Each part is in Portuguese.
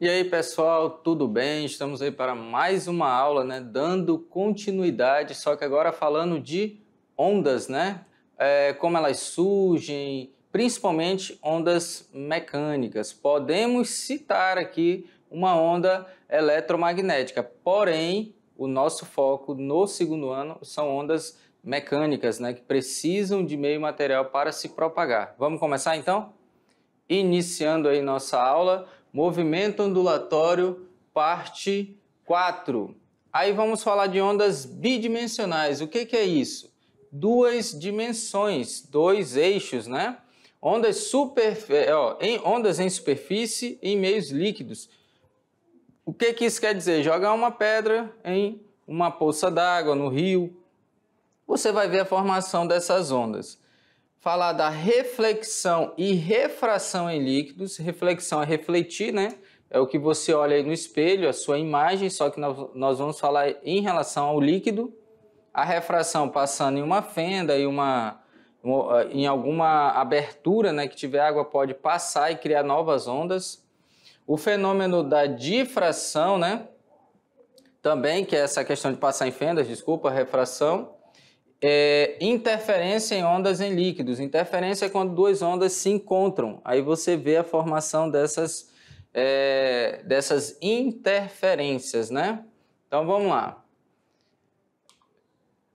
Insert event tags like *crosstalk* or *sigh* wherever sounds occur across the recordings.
E aí, pessoal, tudo bem? Estamos aí para mais uma aula, né? Dando continuidade, só que agora falando de ondas, né? É, como elas surgem, principalmente ondas mecânicas. Podemos citar aqui uma onda eletromagnética, porém, o nosso foco no segundo ano são ondas mecânicas, né? Que precisam de meio material para se propagar. Vamos começar então? Iniciando aí nossa aula movimento ondulatório, parte 4. Aí vamos falar de ondas bidimensionais. O que, que é isso? Duas dimensões, dois eixos, né? Ondas, super, é, ó, em, ondas em superfície e em meios líquidos. O que, que isso quer dizer? Jogar uma pedra em uma poça d'água, no rio, você vai ver a formação dessas ondas falar da reflexão e refração em líquidos. Reflexão é refletir, né? É o que você olha aí no espelho, a sua imagem, só que nós vamos falar em relação ao líquido. A refração passando em uma fenda e uma em alguma abertura, né, que tiver água pode passar e criar novas ondas. O fenômeno da difração, né? Também que é essa questão de passar em fendas, desculpa, refração é, interferência em ondas em líquidos. Interferência é quando duas ondas se encontram. Aí você vê a formação dessas, é, dessas interferências, né? Então vamos lá.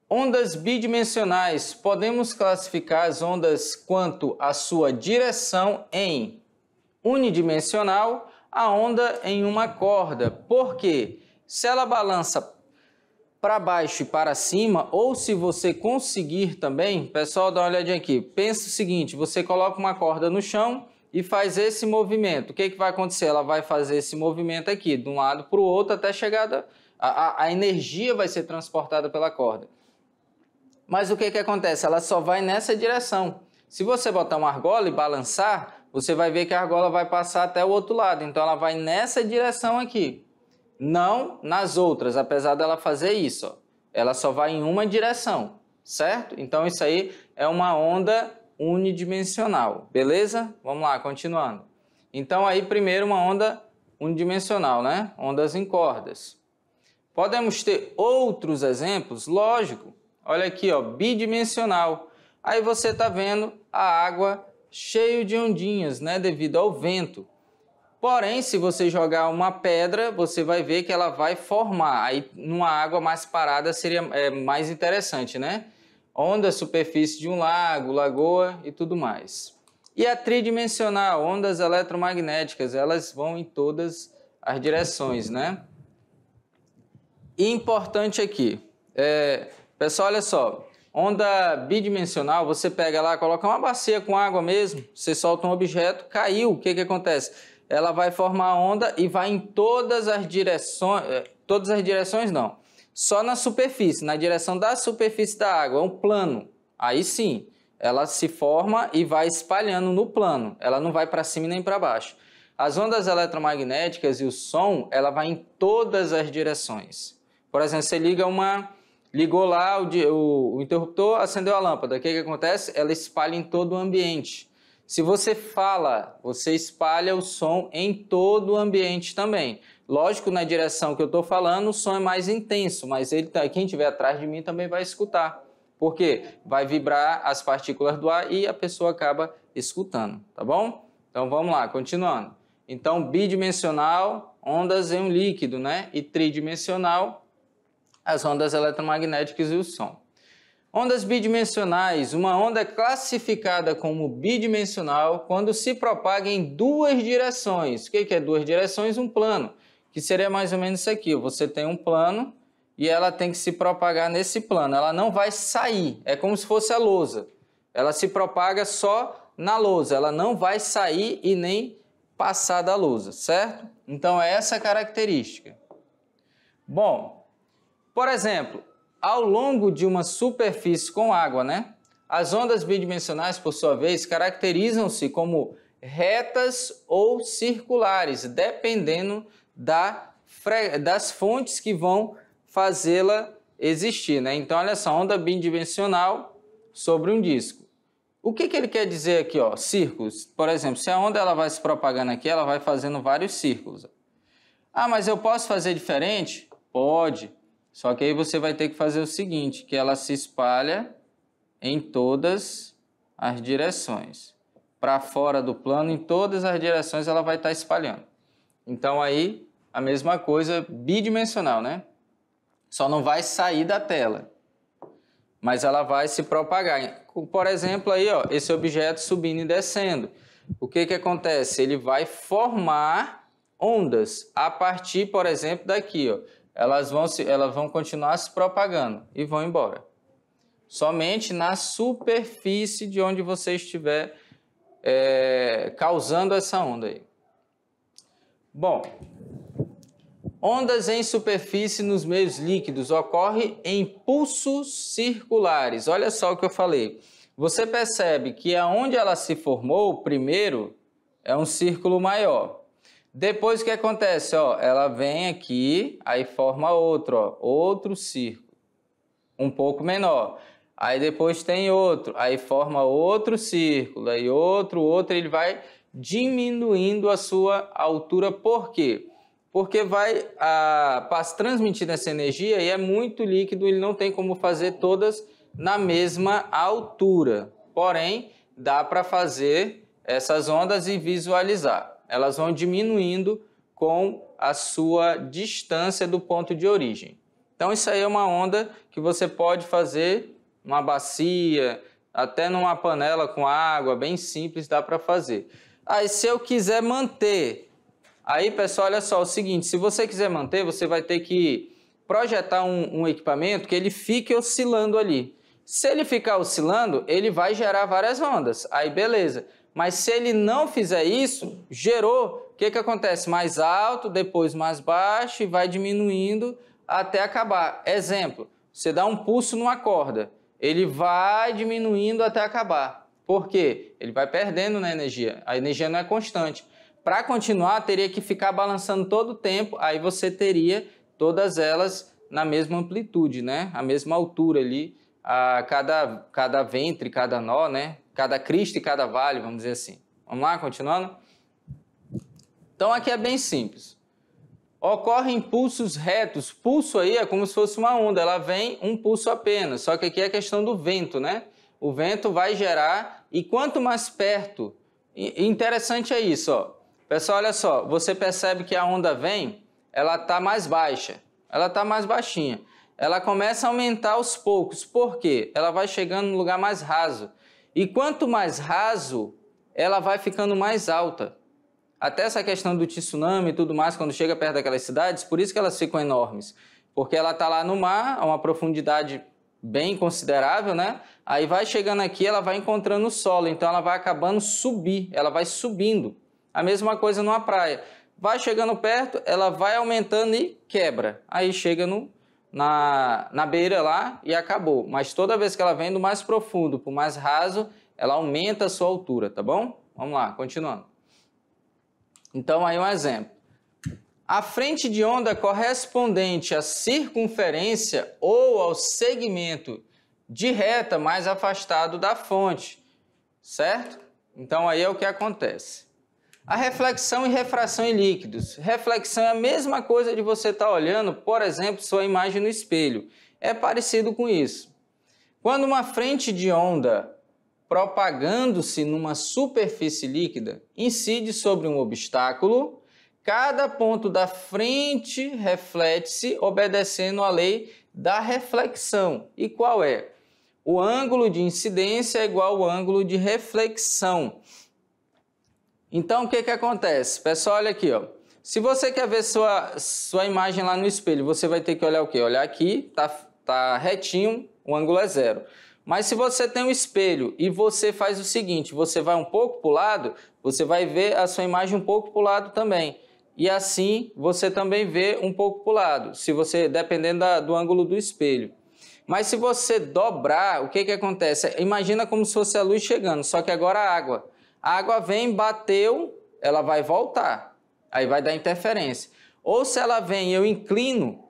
Ondas bidimensionais. Podemos classificar as ondas quanto à sua direção em unidimensional, a onda em uma corda. Por quê? Se ela balança para baixo e para cima, ou se você conseguir também, pessoal, dá uma olhadinha aqui. Pensa o seguinte, você coloca uma corda no chão e faz esse movimento. O que, que vai acontecer? Ela vai fazer esse movimento aqui, de um lado para o outro, até chegada... A, a, a, energia vai ser transportada pela corda. Mas o que, que acontece? Ela só vai nessa direção. Se você botar uma argola e balançar, você vai ver que a argola vai passar até o outro lado. Então ela vai nessa direção aqui não nas outras, apesar dela fazer isso. Ó. Ela só vai em uma direção, certo? Então isso aí é uma onda unidimensional, beleza? Vamos lá, continuando. Então aí primeiro uma onda unidimensional, né? Ondas em cordas. Podemos ter outros exemplos, lógico. Olha aqui, ó, bidimensional. Aí você está vendo a água cheio de ondinhas, né, devido ao vento. Porém, se você jogar uma pedra, você vai ver que ela vai formar. Aí, numa água mais parada seria é, mais interessante, né? Onda superfície de um lago, lagoa e tudo mais. E a tridimensional, ondas eletromagnéticas, elas vão em todas as direções, né? E importante aqui, é, pessoal, olha só, onda bidimensional, você pega lá, coloca uma bacia com água mesmo, você solta um objeto, caiu, o que que acontece? ela vai formar onda e vai em todas as direções, eh, todas as direções não, só na superfície, na direção da superfície da água, é um plano. Aí sim, ela se forma e vai espalhando no plano, ela não vai para cima nem para baixo. As ondas eletromagnéticas e o som, ela vai em todas as direções. Por exemplo, você liga uma, ligou lá o, o, interruptor, acendeu a lâmpada, o que, que acontece? Ela espalha em todo o ambiente. Se você fala, você espalha o som em todo o ambiente também. Lógico, na direção que eu estou falando, o som é mais intenso, mas ele, tá, quem estiver atrás de mim também vai escutar. Por quê? Vai vibrar as partículas do ar e a pessoa acaba escutando, tá bom? Então vamos lá, continuando. Então, bidimensional, ondas em um líquido, né? E tridimensional, as ondas eletromagnéticas e o som. Ondas bidimensionais, uma onda é classificada como bidimensional quando se propaga em duas direções. O que é duas direções? Um plano, que seria mais ou menos isso aqui. Você tem um plano e ela tem que se propagar nesse plano. Ela não vai sair, é como se fosse a lousa. Ela se propaga só na lousa, ela não vai sair e nem passar da lousa, certo? Então é essa característica. Bom, por exemplo, ao longo de uma superfície com água, né? As ondas bidimensionais, por sua vez, caracterizam-se como retas ou circulares, dependendo da, das fontes que vão fazê-la existir. Né? Então, olha só, onda bidimensional sobre um disco. O que, que ele quer dizer aqui? Ó? Círculos. Por exemplo, se a onda ela vai se propagando aqui, ela vai fazendo vários círculos. Ah, mas eu posso fazer diferente? Pode. Só que aí você vai ter que fazer o seguinte, que ela se espalha em todas as direções. Para fora do plano, em todas as direções ela vai estar tá espalhando. Então aí a mesma coisa bidimensional, né? Só não vai sair da tela, mas ela vai se propagar. Por exemplo, aí, ó, esse objeto subindo e descendo. O que, que acontece? Ele vai formar ondas a partir, por exemplo, daqui. Ó elas vão, se, elas vão continuar se propagando e vão embora. Somente na superfície de onde você estiver é, causando essa onda aí. Bom, ondas em superfície nos meios líquidos ocorrem em pulsos circulares. Olha só o que eu falei. Você percebe que aonde ela se formou primeiro é um círculo maior. Depois o que acontece? Ó, ela vem aqui, aí forma outro, ó, outro círculo, um pouco menor. Aí depois tem outro, aí forma outro círculo, aí outro, outro, ele vai diminuindo a sua altura. Por quê? Porque vai a, transmitir essa energia e é muito líquido, ele não tem como fazer todas na mesma altura. Porém, dá para fazer essas ondas e visualizar elas vão diminuindo com a sua distância do ponto de origem. Então isso aí é uma onda que você pode fazer numa bacia, até numa panela com água, bem simples, dá para fazer. Aí se eu quiser manter, aí pessoal, olha só, é o seguinte, se você quiser manter, você vai ter que projetar um, um equipamento que ele fique oscilando ali. Se ele ficar oscilando, ele vai gerar várias ondas. Aí beleza. Mas se ele não fizer isso, gerou, o que, que acontece? Mais alto, depois mais baixo e vai diminuindo até acabar. Exemplo, você dá um pulso numa corda, ele vai diminuindo até acabar. Por quê? Ele vai perdendo na energia. A energia não é constante. Para continuar, teria que ficar balançando todo o tempo, aí você teria todas elas na mesma amplitude, né? A mesma altura ali, a cada, cada ventre, cada nó, né? cada Cristo e cada vale, vamos dizer assim. Vamos lá, continuando? Então aqui é bem simples. Ocorrem pulsos retos. Pulso aí é como se fosse uma onda, ela vem um pulso apenas. Só que aqui é a questão do vento, né? O vento vai gerar e quanto mais perto. interessante é isso, ó. Pessoal, olha só, você percebe que a onda vem, ela está mais baixa. Ela está mais baixinha. Ela começa a aumentar aos poucos. Por quê? Ela vai chegando no lugar mais raso. E quanto mais raso, ela vai ficando mais alta. Até essa questão do tsunami e tudo mais, quando chega perto daquelas cidades, por isso que elas ficam enormes. Porque ela está lá no mar, a uma profundidade bem considerável, né? Aí vai chegando aqui, ela vai encontrando o solo, então ela vai acabando subir, ela vai subindo. A mesma coisa numa praia. Vai chegando perto, ela vai aumentando e quebra. Aí chega no, na, na beira lá e acabou. Mas toda vez que ela vem do mais profundo para o mais raso, ela aumenta a sua altura, tá bom? Vamos lá, continuando. Então, aí um exemplo. A frente de onda correspondente à circunferência ou ao segmento de reta mais afastado da fonte, certo? Então, aí é o que acontece. A reflexão e refração em líquidos. Reflexão é a mesma coisa de você estar tá olhando, por exemplo, sua imagem no espelho. É parecido com isso. Quando uma frente de onda propagando-se numa superfície líquida incide sobre um obstáculo, cada ponto da frente reflete-se obedecendo à lei da reflexão. E qual é? O ângulo de incidência é igual ao ângulo de reflexão. Então, o que, que acontece? Pessoal, olha aqui, ó. Se você quer ver sua, sua imagem lá no espelho, você vai ter que olhar o quê? Olhar aqui, tá, tá retinho, o ângulo é zero. Mas se você tem um espelho e você faz o seguinte, você vai um pouco para o lado, você vai ver a sua imagem um pouco para o lado também. E assim você também vê um pouco para o lado, se você, dependendo da, do ângulo do espelho. Mas se você dobrar, o que, que acontece? Imagina como se fosse a luz chegando, só que agora a água. A água vem, bateu, ela vai voltar. Aí vai dar interferência. Ou se ela vem e eu inclino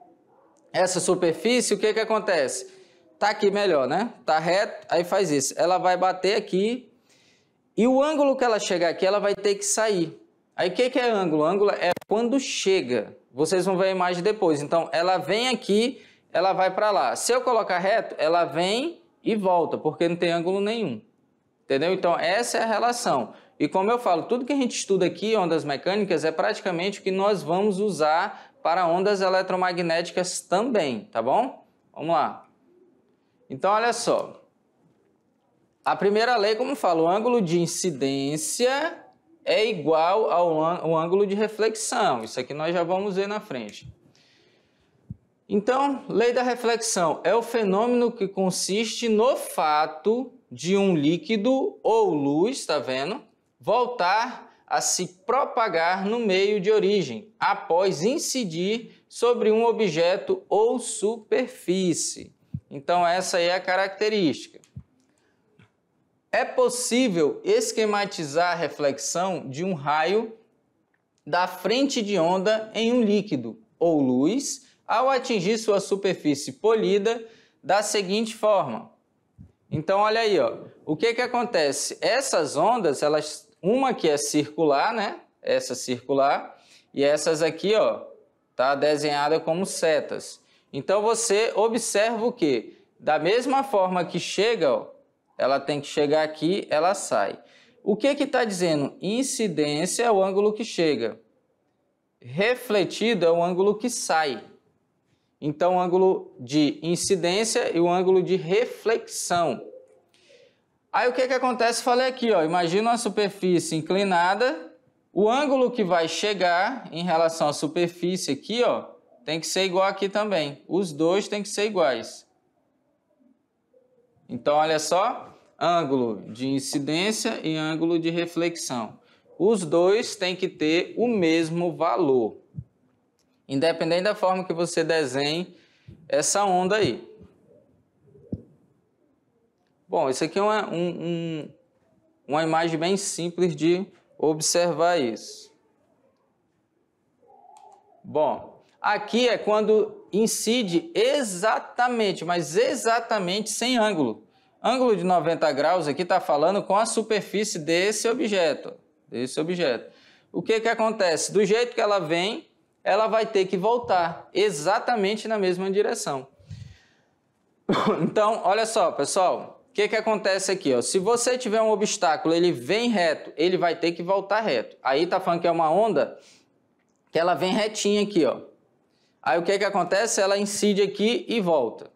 essa superfície, o que, que acontece? Tá aqui melhor, né? Tá reto, aí faz isso. Ela vai bater aqui e o ângulo que ela chegar aqui, ela vai ter que sair. Aí o que, que é ângulo? Ângulo é quando chega. Vocês vão ver a imagem depois. Então, ela vem aqui, ela vai para lá. Se eu colocar reto, ela vem e volta, porque não tem ângulo nenhum. Entendeu? Então, essa é a relação. E como eu falo, tudo que a gente estuda aqui, ondas mecânicas, é praticamente o que nós vamos usar para ondas eletromagnéticas também, tá bom? Vamos lá. Então, olha só. A primeira lei, como eu falo, o ângulo de incidência é igual ao ângulo de reflexão. Isso aqui nós já vamos ver na frente. Então, lei da reflexão é o fenômeno que consiste no fato de um líquido ou luz, está vendo? Voltar a se propagar no meio de origem, após incidir sobre um objeto ou superfície. Então, essa é a característica. É possível esquematizar a reflexão de um raio da frente de onda em um líquido ou luz ao atingir sua superfície polida da seguinte forma: então olha aí, ó. O que que acontece? Essas ondas, elas uma que é circular, né? Essa circular e essas aqui, ó, tá desenhada como setas. Então você observa o que? Da mesma forma que chega, ó, ela tem que chegar aqui, ela sai. O que que está dizendo? Incidência é o ângulo que chega. Refletido é o ângulo que sai. Então, o ângulo de incidência e o ângulo de reflexão. Aí o que, é que acontece? Falei aqui, ó, imagina uma superfície inclinada, o ângulo que vai chegar em relação à superfície aqui, ó, tem que ser igual aqui também. Os dois têm que ser iguais. Então, olha só, ângulo de incidência e ângulo de reflexão. Os dois têm que ter o mesmo valor. Independente da forma que você desenhe essa onda aí. Bom, isso aqui é uma, um, um, uma imagem bem simples de observar isso. Bom, aqui é quando incide exatamente, mas exatamente sem ângulo. Ângulo de 90 graus aqui está falando com a superfície desse objeto, desse objeto. O que, que acontece? Do jeito que ela vem, ela vai ter que voltar exatamente na mesma direção. *laughs* Então, olha só, pessoal, o que, que acontece aqui? Ó? Se você tiver um obstáculo, ele vem reto, ele vai ter que voltar reto. Aí tá falando que é uma onda que ela vem retinha aqui, ó. Aí o que, que acontece? Ela incide aqui e volta.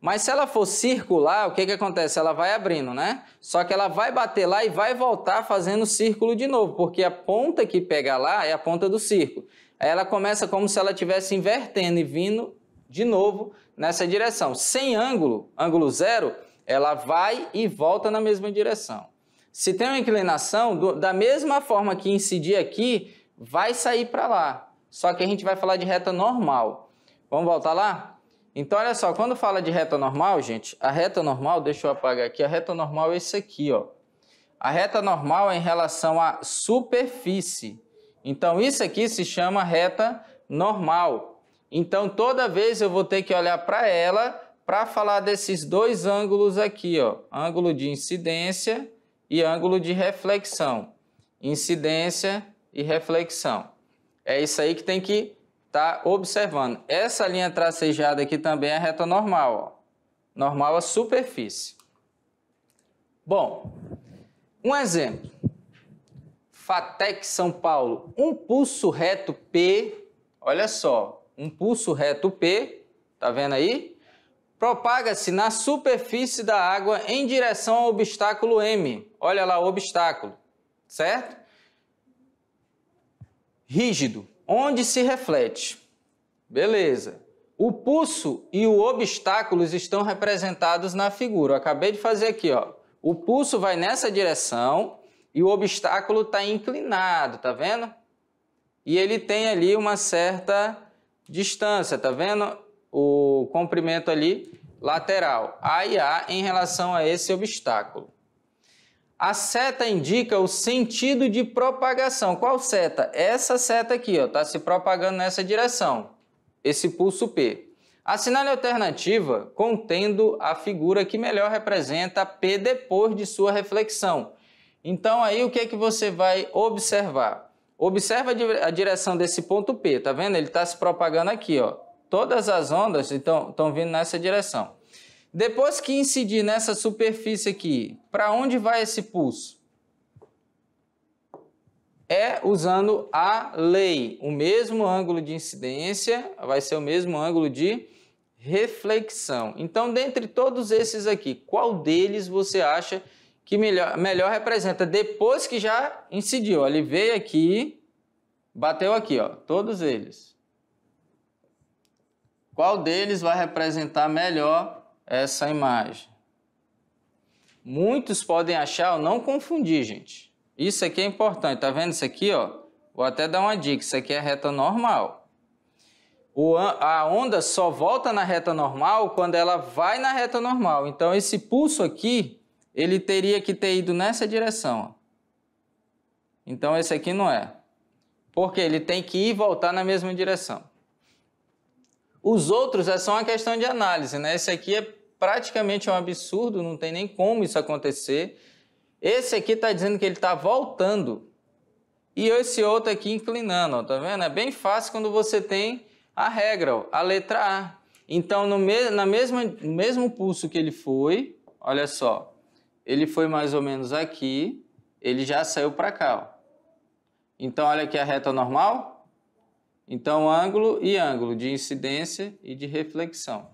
Mas se ela for circular, o que, que acontece? Ela vai abrindo, né? Só que ela vai bater lá e vai voltar fazendo círculo de novo, porque a ponta que pega lá é a ponta do círculo ela começa como se ela estivesse invertendo e vindo de novo nessa direção. Sem ângulo, ângulo zero, ela vai e volta na mesma direção. Se tem uma inclinação, do, da mesma forma que incidir aqui, vai sair para lá. Só que a gente vai falar de reta normal. Vamos voltar lá? Então, olha só, quando fala de reta normal, gente, a reta normal, deixa eu apagar aqui, a reta normal é isso aqui, ó. A reta normal é em relação à superfície. Então, isso aqui se chama reta normal. Então, toda vez eu vou ter que olhar para ela para falar desses dois ângulos aqui, ó, ângulo de incidência e ângulo de reflexão. Incidência e reflexão. É isso aí que tem que estar tá observando. Essa linha tracejada aqui também é reta normal, ó. normal a superfície. Bom, um exemplo. Fatec São Paulo, um pulso reto P, olha só, um pulso reto P, tá vendo aí? Propaga-se na superfície da água em direção ao obstáculo M. Olha lá o obstáculo, certo? Rígido, onde se reflete. Beleza. O pulso e o obstáculo estão representados na figura. Eu acabei de fazer aqui, ó. O pulso vai nessa direção, e o obstáculo está inclinado, tá vendo? E ele tem ali uma certa distância, tá vendo? O comprimento ali lateral, A e A em relação a esse obstáculo. A seta indica o sentido de propagação. Qual seta? Essa seta aqui, ó, está se propagando nessa direção, esse pulso P. Assinale a alternativa contendo a figura que melhor representa P depois de sua reflexão então aí o que é que você vai observar? Observa a direção desse ponto P, tá vendo? Ele está se propagando aqui, ó. Todas as ondas estão vindo nessa direção. Depois que incidir nessa superfície aqui, para onde vai esse pulso? É usando a lei. O mesmo ângulo de incidência vai ser o mesmo ângulo de reflexão. Então, dentre todos esses aqui, qual deles você acha que que melhor, melhor representa depois que já incidiu. Ele veio aqui, bateu aqui, ó, todos eles. Qual deles vai representar melhor essa imagem? Muitos podem achar, não confundir, gente. Isso aqui é importante, tá vendo isso aqui, ó? Vou até dar uma dica, isso aqui é reta normal. O, a onda só volta na reta normal quando ela vai na reta normal. Então esse pulso aqui ele teria que ter ido nessa direção. Então esse aqui não é. Porque ele tem que ir e voltar na mesma direção. Os outros é só uma questão de análise, né? Esse aqui é praticamente um absurdo, não tem nem como isso acontecer. Esse aqui está dizendo que ele está voltando e esse outro aqui inclinando, está tá vendo? É bem fácil quando você tem a regra, ó, a letra A. Então, no me na mesma, mesmo pulso que ele foi, olha só, ele foi mais ou menos aqui, ele já saiu para cá. Ó. Então, olha aqui a reta normal. Então, ângulo e ângulo de incidência e de reflexão.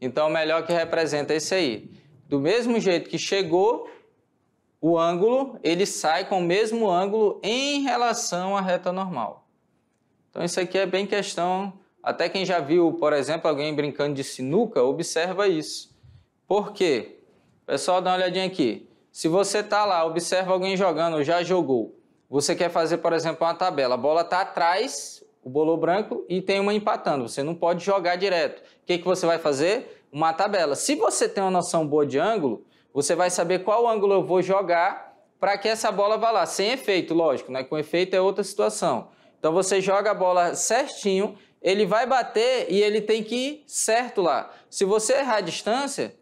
Então, o melhor que representa é esse aí. Do mesmo jeito que chegou, o ângulo, ele sai com o mesmo ângulo em relação à reta normal. Então, isso aqui é bem questão... Até quem já viu, por exemplo, alguém brincando de sinuca, observa isso. Por quê? Pessoal, é dá uma olhadinha aqui. Se você tá lá, observa alguém jogando, já jogou. Você quer fazer, por exemplo, uma tabela. A bola tá atrás, o bolo branco, e tem uma empatando. Você não pode jogar direto. O que, que você vai fazer? Uma tabela. Se você tem uma noção boa de ângulo, você vai saber qual ângulo eu vou jogar para que essa bola vá lá. Sem efeito, lógico, né? Com efeito é outra situação. Então você joga a bola certinho, ele vai bater e ele tem que ir certo lá. Se você errar a distância,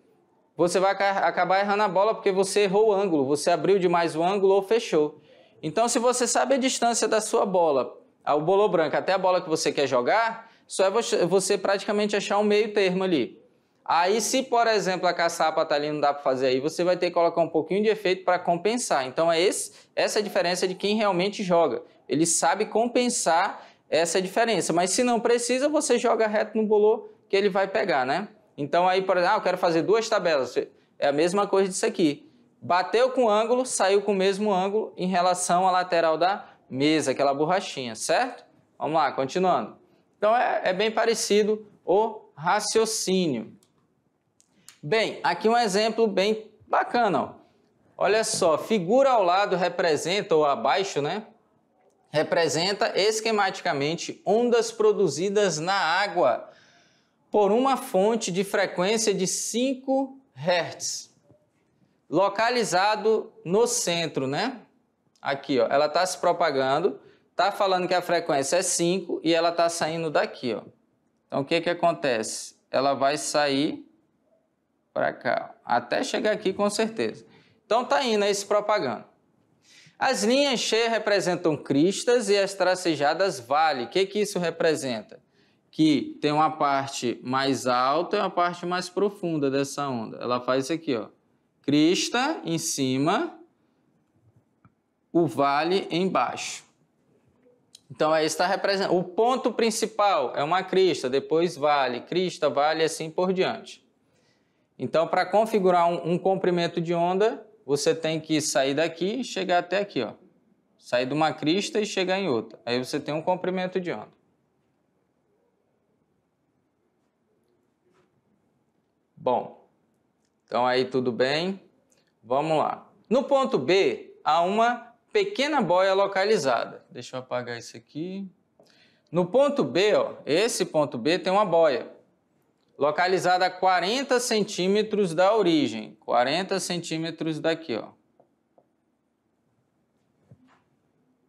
você vai acabar errando a bola porque você errou o ângulo, você abriu demais o ângulo ou fechou. Então, se você sabe a distância da sua bola, o bolo branco até a bola que você quer jogar, só é você praticamente achar um meio termo ali. Aí, se por exemplo a caçapa tá ali não dá para fazer aí, você vai ter que colocar um pouquinho de efeito para compensar. Então é esse, essa é a diferença de quem realmente joga. Ele sabe compensar essa diferença. Mas se não precisa, você joga reto no bolo que ele vai pegar, né? Então aí, por exemplo, ah, eu quero fazer duas tabelas. É a mesma coisa disso aqui. Bateu com ângulo, saiu com o mesmo ângulo em relação à lateral da mesa, aquela borrachinha, certo? Vamos lá, continuando. Então é, é bem parecido o raciocínio. Bem, aqui um exemplo bem bacana. Ó. Olha só, figura ao lado representa, ou abaixo, né? Representa esquematicamente ondas produzidas na água por uma fonte de frequência de 5 Hz, localizado no centro, né? Aqui, ó, ela está se propagando, está falando que a frequência é 5 e ela está saindo daqui, ó. Então, o que que acontece? Ela vai sair para cá, até chegar aqui com certeza. Então, tá indo aí se propagando. As linhas cheias representam cristas e as tracejadas vale. O que que isso representa? que tem uma parte mais alta e uma parte mais profunda dessa onda. Ela faz isso aqui, ó. Crista em cima, o vale embaixo. Então, aí está representando. O ponto principal é uma crista, depois vale, crista, vale assim por diante. Então, para configurar um, um comprimento de onda, você tem que sair daqui e chegar até aqui, ó. Sair de uma crista e chegar em outra. Aí você tem um comprimento de onda. Bom, então aí tudo bem. Vamos lá. No ponto B, há uma pequena boia localizada. Deixa eu apagar isso aqui. No ponto B, ó, esse ponto B tem uma boia localizada a 40 centímetros da origem, 40 centímetros daqui. Ó.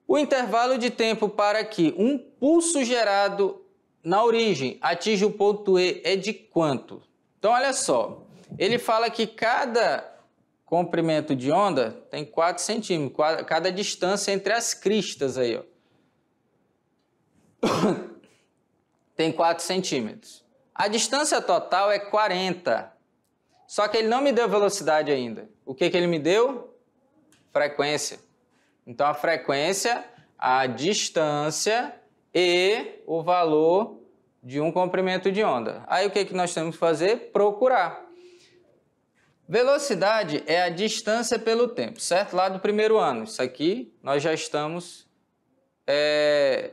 O intervalo de tempo para que um pulso gerado na origem atinja o ponto E é de quanto? Então, olha só, ele fala que cada comprimento de onda tem 4 centímetros, cada distância entre as cristas aí, ó. *coughs* tem 4 centímetros. A distância total é 40. Só que ele não me deu velocidade ainda. O que, que ele me deu? Frequência. Então, a frequência, a distância e o valor de um comprimento de onda. Aí o que, que nós temos que fazer? Procurar. Velocidade é a distância pelo tempo, certo? Lá do primeiro ano. Isso aqui nós já estamos é,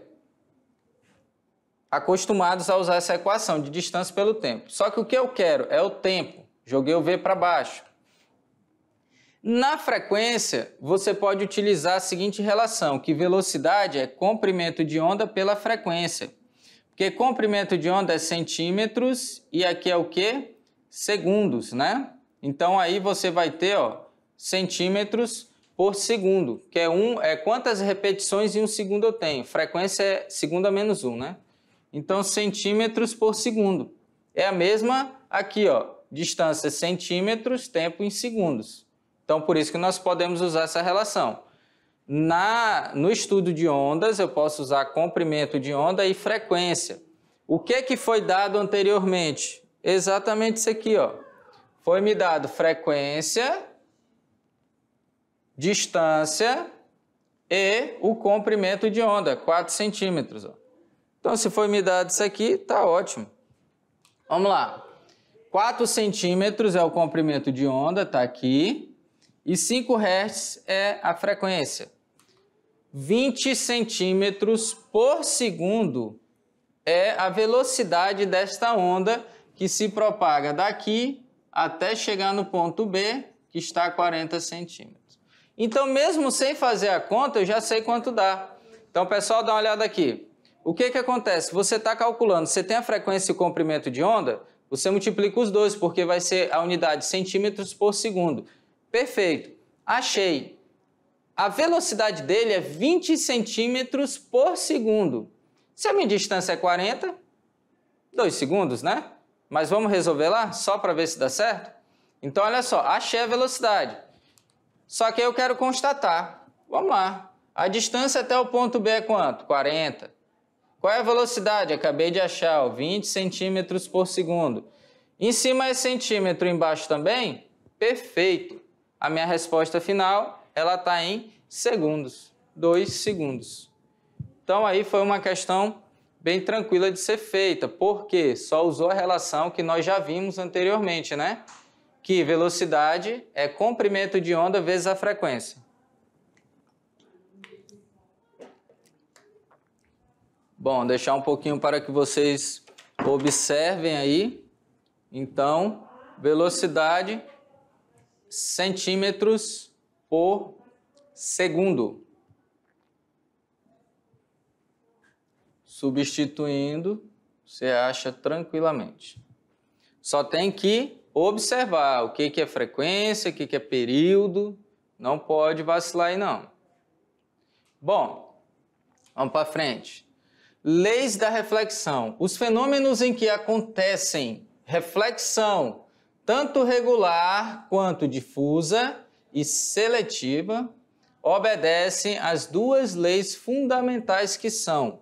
acostumados a usar essa equação de distância pelo tempo. Só que o que eu quero é o tempo. Joguei o V para baixo. Na frequência, você pode utilizar a seguinte relação, que velocidade é comprimento de onda pela frequência. Porque comprimento de onda é centímetros e aqui é o que? Segundos, né? Então aí você vai ter ó, centímetros por segundo, que é, um, é quantas repetições em um segundo eu tenho. Frequência é segunda menos um, né? Então centímetros por segundo. É a mesma aqui, ó, distância centímetros, tempo em segundos. Então por isso que nós podemos usar essa relação. Na, no estudo de ondas, eu posso usar comprimento de onda e frequência. O que, que foi dado anteriormente? Exatamente isso aqui, ó. Foi me dado frequência, distância e o comprimento de onda, 4 centímetros. Ó. Então, se foi me dado isso aqui, tá ótimo. Vamos lá. 4 centímetros é o comprimento de onda, tá aqui. E 5 Hz é a frequência. 20 centímetros por segundo é a velocidade desta onda que se propaga daqui até chegar no ponto B, que está a 40 centímetros. Então, mesmo sem fazer a conta, eu já sei quanto dá. Então, pessoal, dá uma olhada aqui. O que, que acontece? Você está calculando, você tem a frequência e o comprimento de onda, você multiplica os dois, porque vai ser a unidade centímetros por segundo. Perfeito. Achei. A velocidade dele é 20 centímetros por segundo. Se a minha distância é 40, 2 segundos, né? Mas vamos resolver lá, só para ver se dá certo? Então, olha só, achei a velocidade. Só que eu quero constatar. Vamos lá. A distância até o ponto B é quanto? 40. Qual é a velocidade? Acabei de achar, ó, 20 centímetros por segundo. Em cima é centímetro, embaixo também? Perfeito a minha resposta final ela está em segundos, 2 segundos. Então aí foi uma questão bem tranquila de ser feita, porque só usou a relação que nós já vimos anteriormente, né? Que velocidade é comprimento de onda vezes a frequência. Bom, deixar um pouquinho para que vocês observem aí. Então, velocidade centímetros por segundo. Substituindo, você acha tranquilamente. Só tem que observar o que, que é frequência, o que, que é período. Não pode vacilar aí, não. Bom, vamos para frente. Leis da reflexão. Os fenômenos em que acontecem reflexão tanto regular quanto difusa e seletiva, obedecem às duas leis fundamentais que são: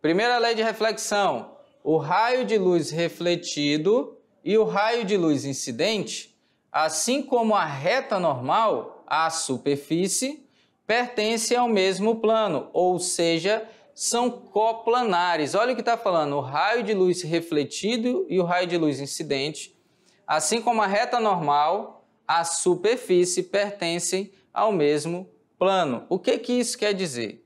primeira lei de reflexão, o raio de luz refletido e o raio de luz incidente, assim como a reta normal, a superfície, pertencem ao mesmo plano, ou seja, são coplanares. Olha o que está falando: o raio de luz refletido e o raio de luz incidente Assim como a reta normal, a superfície pertence ao mesmo plano. O que, que isso quer dizer?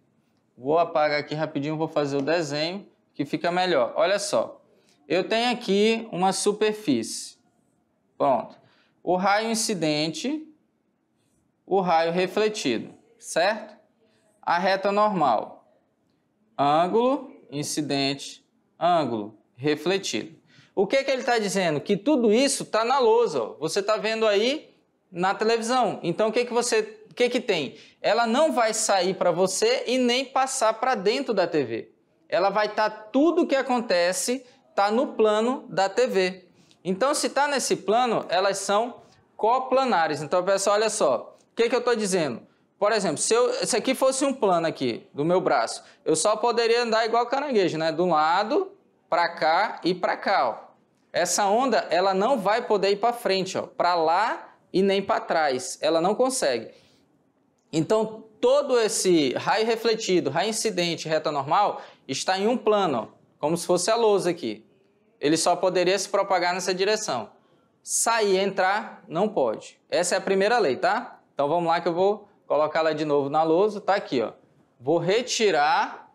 Vou apagar aqui rapidinho, vou fazer o desenho que fica melhor. Olha só, eu tenho aqui uma superfície. Pronto. O raio incidente, o raio refletido, certo? A reta normal, ângulo incidente, ângulo refletido. O que, que ele está dizendo? Que tudo isso está na lousa. Ó. Você está vendo aí na televisão. Então, o que, que você o que, que tem? Ela não vai sair para você e nem passar para dentro da TV. Ela vai estar tá, tudo o que acontece está no plano da TV. Então, se está nesse plano, elas são coplanares. Então, pessoal, olha só. O que, que eu estou dizendo? Por exemplo, se, eu, se aqui fosse um plano aqui do meu braço, eu só poderia andar igual caranguejo, né? De um lado, para cá e para cá. Ó. Essa onda, ela não vai poder ir para frente, ó, para lá e nem para trás. Ela não consegue. Então, todo esse raio refletido, raio incidente, reta normal, está em um plano, ó, como se fosse a lousa aqui. Ele só poderia se propagar nessa direção. Sair, entrar, não pode. Essa é a primeira lei, tá? Então vamos lá que eu vou colocar ela de novo na lousa. Tá aqui, ó. Vou retirar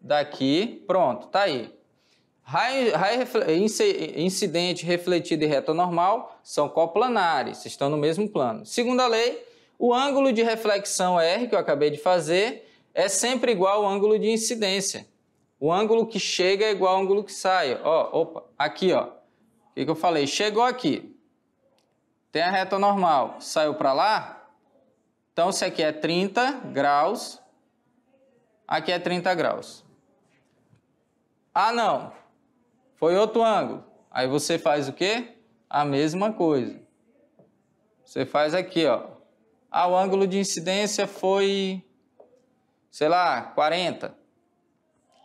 daqui. Pronto, tá aí. Raio, raio incidente refletido e reta normal são coplanares, estão no mesmo plano. Segunda lei, o ângulo de reflexão R que eu acabei de fazer é sempre igual ao ângulo de incidência. O ângulo que chega é igual ao ângulo que sai. Ó, opa, aqui, ó. O que, que eu falei? Chegou aqui. Tem a reta normal, saiu para lá. Então, se aqui é 30 graus, aqui é 30 graus. Ah, não. Foi outro ângulo. Aí você faz o quê? A mesma coisa. Você faz aqui, ó. Ah, o ângulo de incidência foi, sei lá, 40.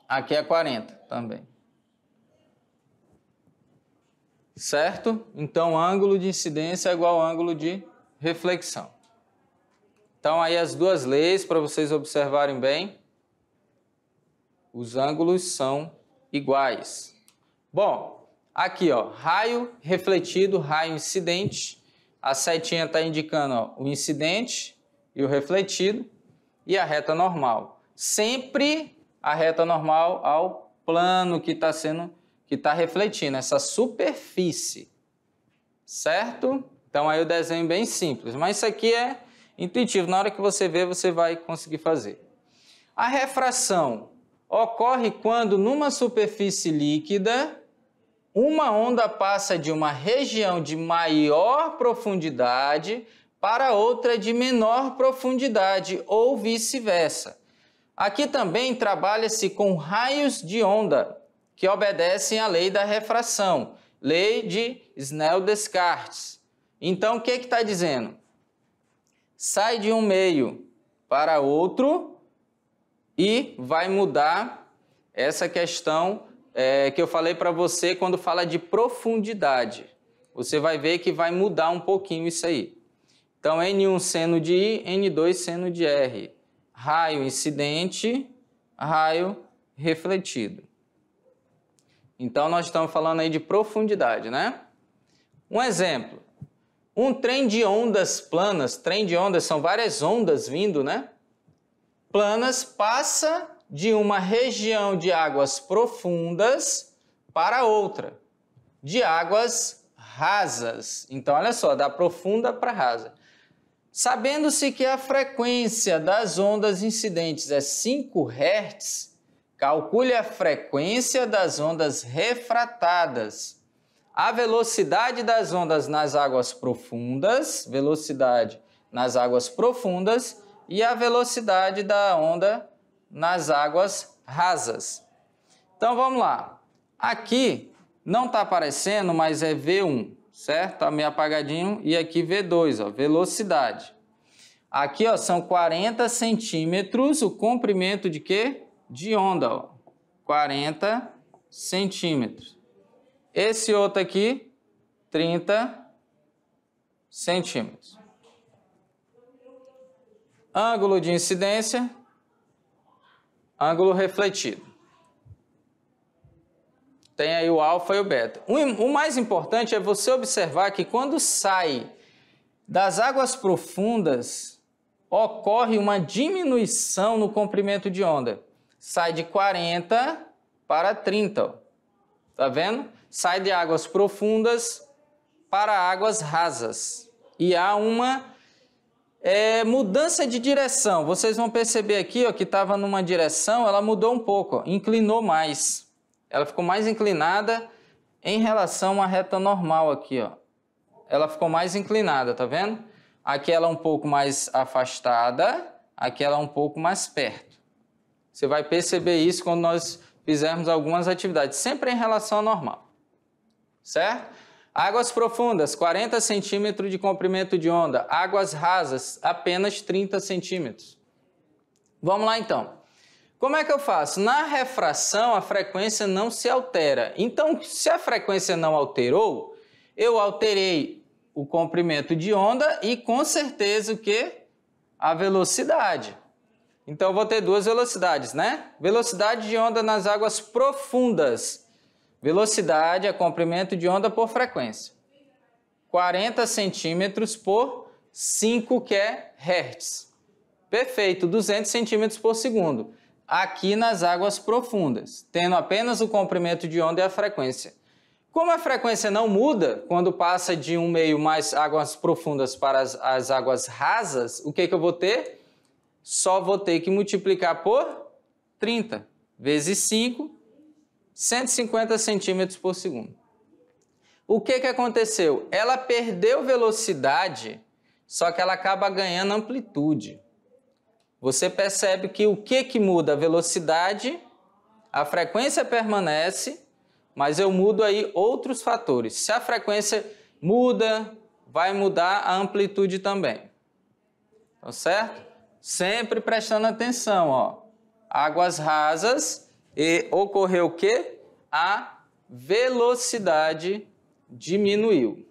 Aqui é 40 também. Certo? Então, ângulo de incidência é igual ao ângulo de reflexão. Então, aí as duas leis, para vocês observarem bem, os ângulos são iguais. Bom, aqui ó, raio refletido, raio incidente. A setinha está indicando ó, o incidente e o refletido e a reta normal. Sempre a reta normal ao plano que está sendo que está refletindo essa superfície, certo? Então aí o desenho é bem simples, mas isso aqui é intuitivo. Na hora que você vê, você vai conseguir fazer. A refração ocorre quando numa superfície líquida uma onda passa de uma região de maior profundidade para outra de menor profundidade ou vice-versa. Aqui também trabalha-se com raios de onda que obedecem à lei da refração, lei de Snell-Descartes. Então, o que é está dizendo? Sai de um meio para outro e vai mudar essa questão é, que eu falei para você quando fala de profundidade. Você vai ver que vai mudar um pouquinho isso aí. Então, N1 seno de I, N2 seno de R. Raio incidente, raio refletido. Então, nós estamos falando aí de profundidade, né? Um exemplo. Um trem de ondas planas, trem de ondas são várias ondas vindo, né? Planas passa de uma região de águas profundas para outra, de águas rasas. Então, olha só, da profunda para rasa. Sabendo-se que a frequência das ondas incidentes é 5 Hz, calcule a frequência das ondas refratadas. A velocidade das ondas nas águas profundas, velocidade nas águas profundas e a velocidade da onda nas águas rasas. Então vamos lá. Aqui não está aparecendo, mas é V1, certo? Está meio apagadinho. E aqui V2, ó, velocidade. Aqui ó, são 40 centímetros o comprimento de quê? De onda. Ó. 40 centímetros. Esse outro aqui, 30 centímetros. Ângulo de incidência, ângulo refletido. Tem aí o alfa e o beta. O mais importante é você observar que quando sai das águas profundas, ocorre uma diminuição no comprimento de onda. Sai de 40 para 30. Tá vendo? Sai de águas profundas para águas rasas. E há uma é, mudança de direção. Vocês vão perceber aqui ó, que estava numa direção, ela mudou um pouco, ó, inclinou mais. Ela ficou mais inclinada em relação à reta normal aqui. Ó. Ela ficou mais inclinada, tá vendo? Aqui ela é um pouco mais afastada, aqui ela é um pouco mais perto. Você vai perceber isso quando nós fizermos algumas atividades, sempre em relação ao normal. Certo? Águas profundas, 40 centímetros de comprimento de onda. Águas rasas, apenas 30 centímetros. Vamos lá então. Como é que eu faço? Na refração, a frequência não se altera. Então, se a frequência não alterou, eu alterei o comprimento de onda e, com certeza, o que? A velocidade. Então, eu vou ter duas velocidades, né? Velocidade de onda nas águas profundas Velocidade é comprimento de onda por frequência. 40 centímetros por 5 que é hertz. Perfeito, 200 centímetros por segundo. Aqui nas águas profundas, tendo apenas o comprimento de onda e a frequência. Como a frequência não muda quando passa de um meio mais águas profundas para as, as águas rasas, o que, que eu vou ter? Só vou ter que multiplicar por 30 vezes 5, 150 centímetros por segundo. O que, que aconteceu? Ela perdeu velocidade, só que ela acaba ganhando amplitude. Você percebe que o que, que muda? A velocidade, a frequência permanece, mas eu mudo aí outros fatores. Se a frequência muda, vai mudar a amplitude também. Tá certo? Sempre prestando atenção, ó. Águas rasas, e ocorreu o quê? A velocidade diminuiu.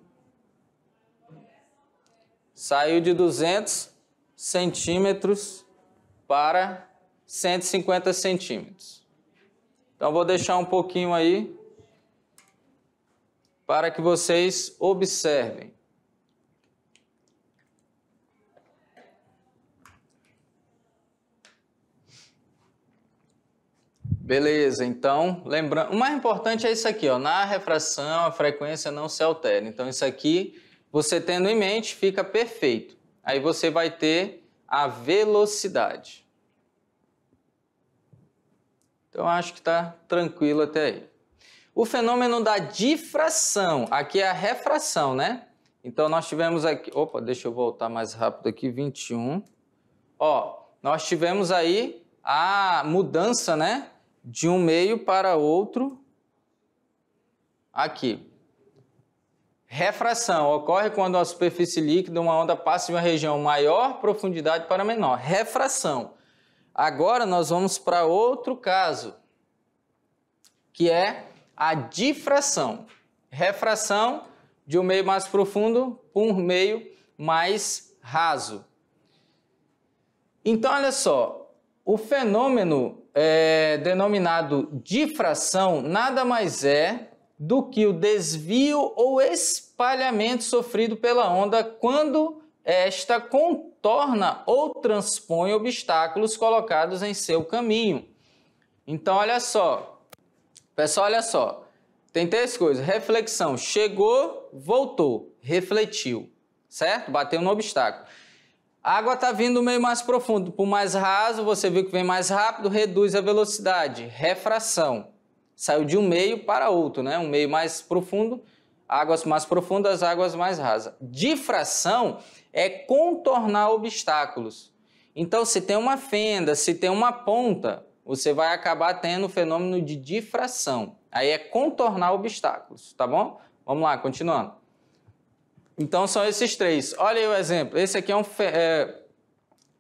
Saiu de 200 centímetros para 150 centímetros. Então, vou deixar um pouquinho aí para que vocês observem. Beleza, então, lembrando, o mais importante é isso aqui, ó, na refração a frequência não se altera. Então isso aqui, você tendo em mente, fica perfeito. Aí você vai ter a velocidade. Então acho que está tranquilo até aí. O fenômeno da difração, aqui é a refração, né? Então nós tivemos aqui, opa, deixa eu voltar mais rápido aqui, 21. Ó, nós tivemos aí a mudança, né? de um meio para outro aqui. Refração ocorre quando a superfície líquida, uma onda passa de uma região maior profundidade para menor. Refração. Agora nós vamos para outro caso, que é a difração. Refração de um meio mais profundo para um meio mais raso. Então, olha só, o fenômeno é, denominado difração nada mais é do que o desvio ou espalhamento sofrido pela onda quando esta contorna ou transpõe obstáculos colocados em seu caminho. Então, olha só, pessoal, olha só. Tem três coisas: reflexão, chegou, voltou, refletiu, certo? Bateu no obstáculo água está vindo meio mais profundo. Por mais raso, você viu que vem mais rápido, reduz a velocidade. Refração. Saiu de um meio para outro, né? Um meio mais profundo, águas mais profundas, águas mais rasas. Difração é contornar obstáculos. Então, se tem uma fenda, se tem uma ponta, você vai acabar tendo o fenômeno de difração. Aí é contornar obstáculos, tá bom? Vamos lá, continuando. Então são esses três. Olha aí o exemplo. Esse aqui é um, é,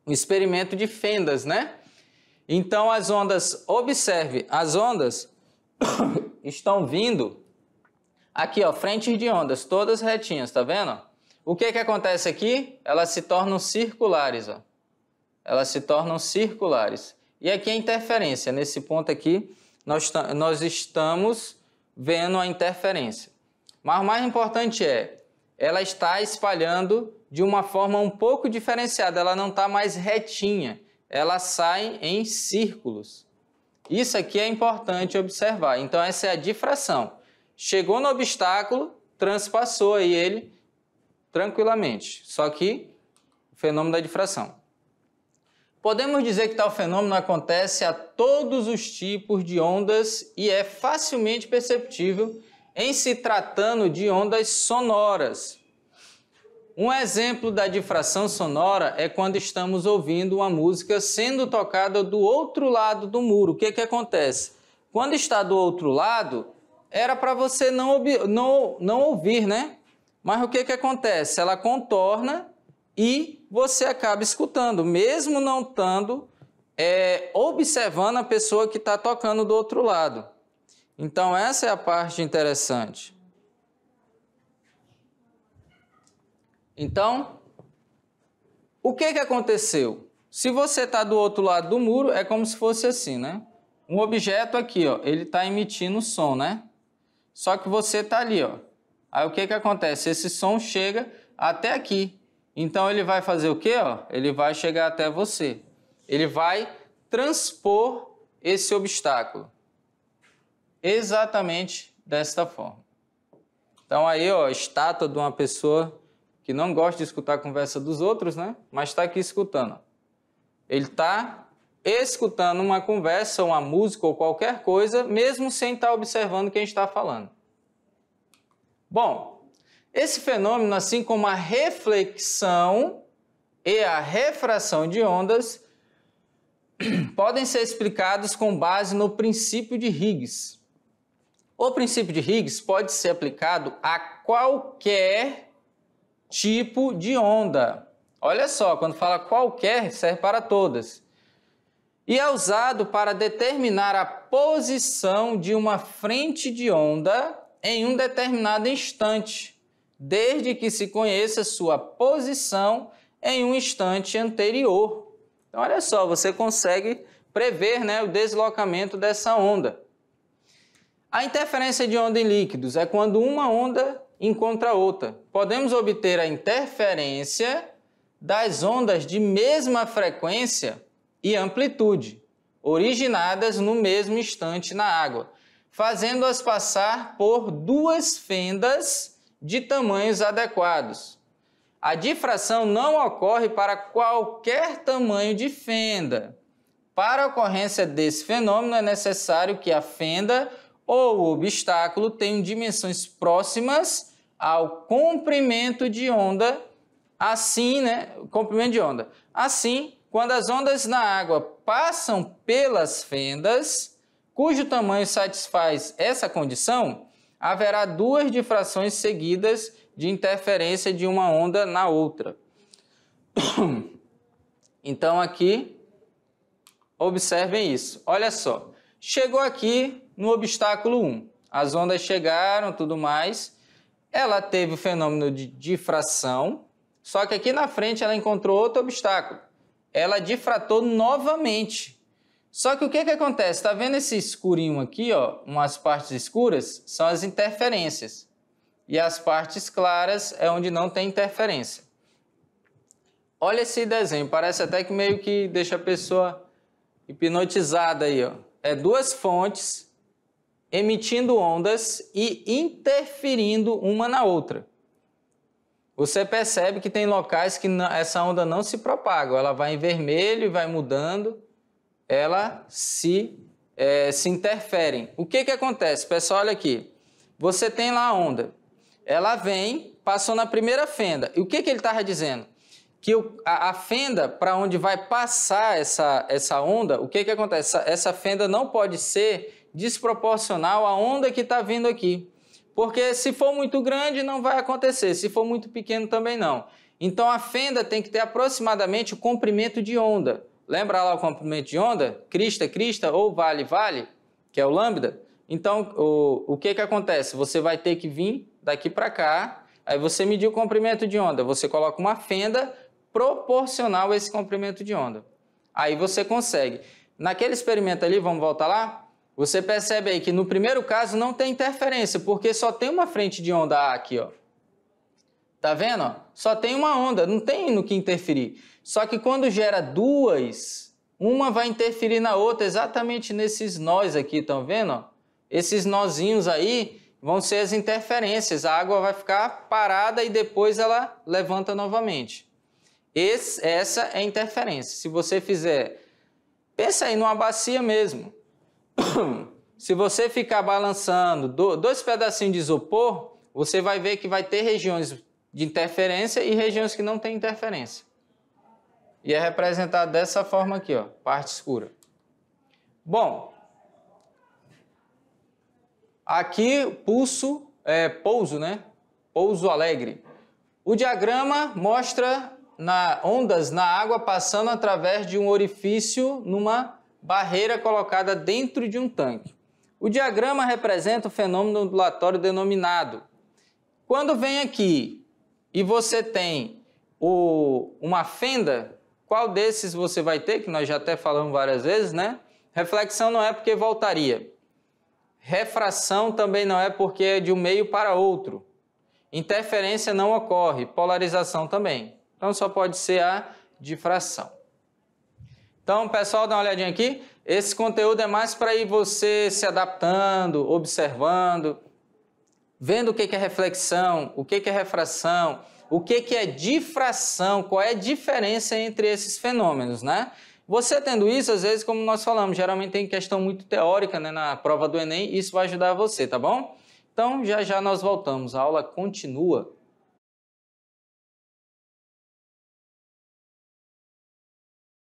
um experimento de fendas, né? Então as ondas, observe, as ondas *coughs* estão vindo aqui, ó, frentes de ondas, todas retinhas, tá vendo? O que que acontece aqui? Elas se tornam circulares, ó. Elas se tornam circulares. E aqui é a interferência, nesse ponto aqui, nós, nós estamos vendo a interferência. Mas o mais importante é, ela está espalhando de uma forma um pouco diferenciada, ela não está mais retinha, ela sai em círculos. Isso aqui é importante observar. Então, essa é a difração. Chegou no obstáculo, transpassou aí ele tranquilamente. Só que o fenômeno da difração. Podemos dizer que tal fenômeno acontece a todos os tipos de ondas e é facilmente perceptível em se tratando de ondas sonoras. Um exemplo da difração sonora é quando estamos ouvindo uma música sendo tocada do outro lado do muro. O que, que acontece? Quando está do outro lado, era para você não, não, não ouvir, né? Mas o que, que acontece? Ela contorna e você acaba escutando, mesmo não estando é, observando a pessoa que está tocando do outro lado. Então, essa é a parte interessante. Então, o que, que aconteceu? Se você está do outro lado do muro, é como se fosse assim, né? Um objeto aqui, ó, ele está emitindo som, né? Só que você está ali, ó. Aí o que, que acontece? Esse som chega até aqui. Então ele vai fazer o quê? Ó? Ele vai chegar até você. Ele vai transpor esse obstáculo exatamente desta forma. Então aí, ó, estátua de uma pessoa que não gosta de escutar a conversa dos outros, né? Mas está aqui escutando. Ele está escutando uma conversa, uma música ou qualquer coisa, mesmo sem estar tá observando quem está falando. Bom, esse fenômeno, assim como a reflexão e a refração de ondas, *clears throat* podem ser explicados com base no princípio de Higgs. O princípio de Higgs pode ser aplicado a qualquer tipo de onda. Olha só, quando fala qualquer, serve para todas. E é usado para determinar a posição de uma frente de onda em um determinado instante, desde que se conheça sua posição em um instante anterior. Então, olha só, você consegue prever né, o deslocamento dessa onda. A interferência de onda em líquidos é quando uma onda encontra outra. Podemos obter a interferência das ondas de mesma frequência e amplitude, originadas no mesmo instante na água, fazendo-as passar por duas fendas de tamanhos adequados. A difração não ocorre para qualquer tamanho de fenda. Para a ocorrência desse fenômeno, é necessário que a fenda ou o obstáculo tenham dimensões próximas ao comprimento de onda, assim, né? Comprimento de onda. Assim, quando as ondas na água passam pelas fendas, cujo tamanho satisfaz essa condição, haverá duas difrações seguidas de interferência de uma onda na outra. *coughs* Então aqui, observem isso. Olha só, chegou aqui no obstáculo 1. As ondas chegaram, tudo mais. Ela teve o fenômeno de difração, só que aqui na frente ela encontrou outro obstáculo. Ela difratou novamente. Só que o que, que acontece? Está vendo esse escurinho aqui, ó? umas partes escuras? São as interferências. E as partes claras é onde não tem interferência. Olha esse desenho, parece até que meio que deixa a pessoa hipnotizada aí. Ó. É duas fontes emitindo ondas e interferindo uma na outra. Você percebe que tem locais que essa onda não se propaga, ela vai em vermelho e vai mudando, ela se, é, se interferem. O que, que acontece? Pessoal, olha aqui. Você tem lá a onda, ela vem, passou na primeira fenda. E o que, que ele estava dizendo? que a, fenda para onde vai passar essa, essa onda, o que, que acontece? Essa, essa, fenda não pode ser desproporcional à onda que está vindo aqui. Porque se for muito grande, não vai acontecer, se for muito pequeno, também não. Então a fenda tem que ter aproximadamente o comprimento de onda. Lembra lá o comprimento de onda? Crista, crista ou vale, vale, que é o lambda? Então o, o que, que acontece? Você vai ter que vir daqui para cá, aí você medir o comprimento de onda, você coloca uma fenda proporcional a esse comprimento de onda. Aí você consegue. Naquele experimento ali, vamos voltar lá? Você percebe aí que no primeiro caso não tem interferência, porque só tem uma frente de onda A aqui, ó. Tá vendo? Só tem uma onda, não tem no que interferir. Só que quando gera duas, uma vai interferir na outra, exatamente nesses nós aqui, estão vendo? Esses nozinhos aí vão ser as interferências. A água vai ficar parada e depois ela levanta novamente. Esse, essa é a interferência. Se você fizer, pensa aí numa bacia mesmo. *coughs* Se você ficar balançando dois pedacinhos de isopor, você vai ver que vai ter regiões de interferência e regiões que não têm interferência. E é representado dessa forma aqui, ó, parte escura. Bom, aqui pulso, é, pouso, né? Pouso alegre. O diagrama mostra na, ondas na água passando através de um orifício numa barreira colocada dentro de um tanque. O diagrama representa o fenômeno ondulatório denominado. Quando vem aqui e você tem o, uma fenda, qual desses você vai ter, que nós já até falamos várias vezes, né? Reflexão não é porque voltaria. Refração também não é porque é de um meio para outro. Interferência não ocorre, polarização também. Então só pode ser a difração. Então, pessoal, dá uma olhadinha aqui. Esse conteúdo é mais para ir você se adaptando, observando, vendo o que é reflexão, o que é refração, o que é difração, qual é a diferença entre esses fenômenos, né? Você tendo isso, às vezes, como nós falamos, geralmente tem questão muito teórica né, na prova do Enem, isso vai ajudar você, tá bom? Então, já já nós voltamos, a aula continua.